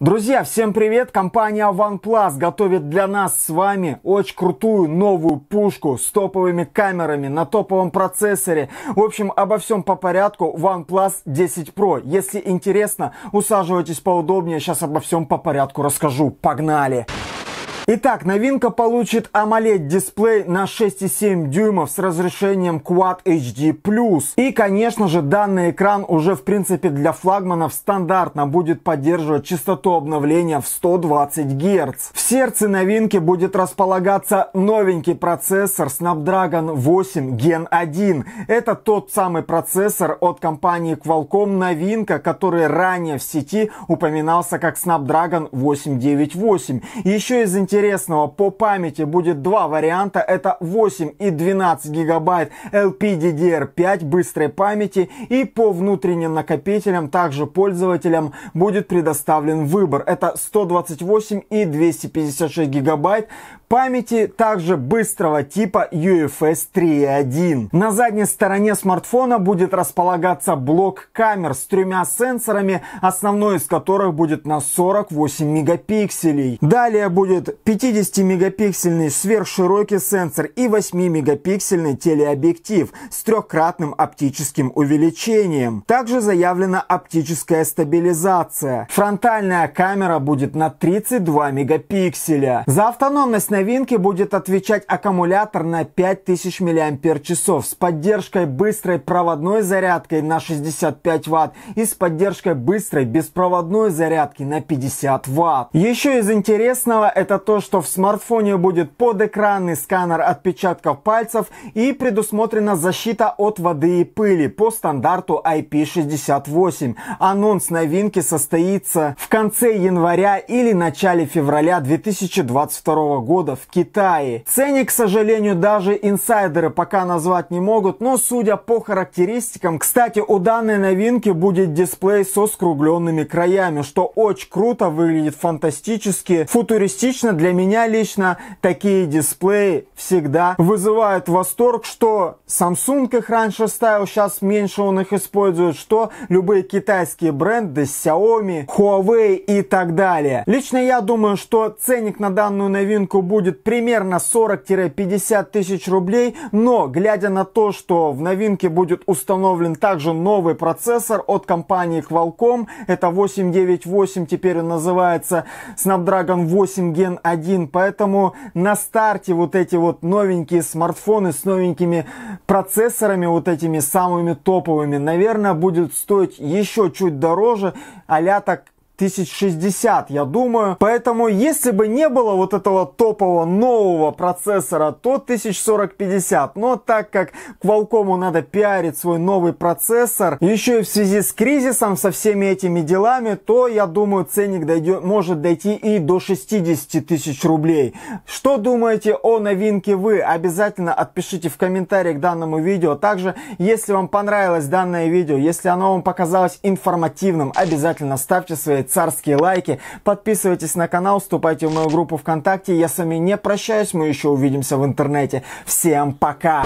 Друзья, всем привет! Компания OnePlus готовит для нас с вами очень крутую новую пушку с топовыми камерами на топовом процессоре. В общем, обо всем по порядку OnePlus 10 Pro. Если интересно, усаживайтесь поудобнее, сейчас обо всем по порядку расскажу. Погнали! Итак, новинка получит AMOLED-дисплей на 6,7 дюймов с разрешением Quad HD+. И, конечно же, данный экран уже, в принципе, для флагманов стандартно будет поддерживать частоту обновления в 120 Гц. В сердце новинки будет располагаться новенький процессор Snapdragon 8 Gen 1. Это тот самый процессор от компании Qualcomm, новинка, который ранее в сети упоминался как Snapdragon 898. Еще из интересных интересного по памяти будет два варианта. Это 8 и 12 гигабайт LPDDR5 быстрой памяти и по внутренним накопителям также пользователям будет предоставлен выбор. Это 128 и 256 гигабайт памяти также быстрого типа UFS 3.1. На задней стороне смартфона будет располагаться блок камер с тремя сенсорами, основной из которых будет на 48 мегапикселей. Далее будет 50-мегапиксельный сверхширокий сенсор и 8-мегапиксельный телеобъектив с трехкратным оптическим увеличением. Также заявлена оптическая стабилизация. Фронтальная камера будет на 32 мегапикселя. За автономность на новинке будет отвечать аккумулятор на 5000 мАч с поддержкой быстрой проводной зарядкой на 65 Вт и с поддержкой быстрой беспроводной зарядки на 50 Вт. Еще из интересного это то, что в смартфоне будет подэкранный сканер отпечатков пальцев и предусмотрена защита от воды и пыли по стандарту IP68. Анонс новинки состоится в конце января или начале февраля 2022 года завода в Китае. Ценник, к сожалению, даже инсайдеры пока назвать не могут, но судя по характеристикам, кстати, у данной новинки будет дисплей со скругленными краями, что очень круто выглядит, фантастически, футуристично. Для меня лично такие дисплеи всегда вызывают восторг, что Samsung их раньше ставил, сейчас меньше он их использует, что любые китайские бренды, Xiaomi, Huawei и так далее. Лично я думаю, что ценник на данную новинку будет будет примерно 40-50 тысяч рублей, но глядя на то, что в новинке будет установлен также новый процессор от компании Qualcomm, это 898 теперь он называется Snapdragon 8 Gen 1, поэтому на старте вот эти вот новенькие смартфоны с новенькими процессорами, вот этими самыми топовыми, наверное, будет стоить еще чуть дороже, а так 1060, я думаю. Поэтому, если бы не было вот этого топового нового процессора, то 1040-50. Но так как Qualcomm надо пиарить свой новый процессор, еще и в связи с кризисом, со всеми этими делами, то, я думаю, ценник дойдет, может дойти и до 60 тысяч рублей. Что думаете о новинке вы? Обязательно отпишите в комментариях к данному видео. Также, если вам понравилось данное видео, если оно вам показалось информативным, обязательно ставьте свои царские лайки. Подписывайтесь на канал, вступайте в мою группу ВКонтакте. Я с вами не прощаюсь, мы еще увидимся в интернете. Всем пока!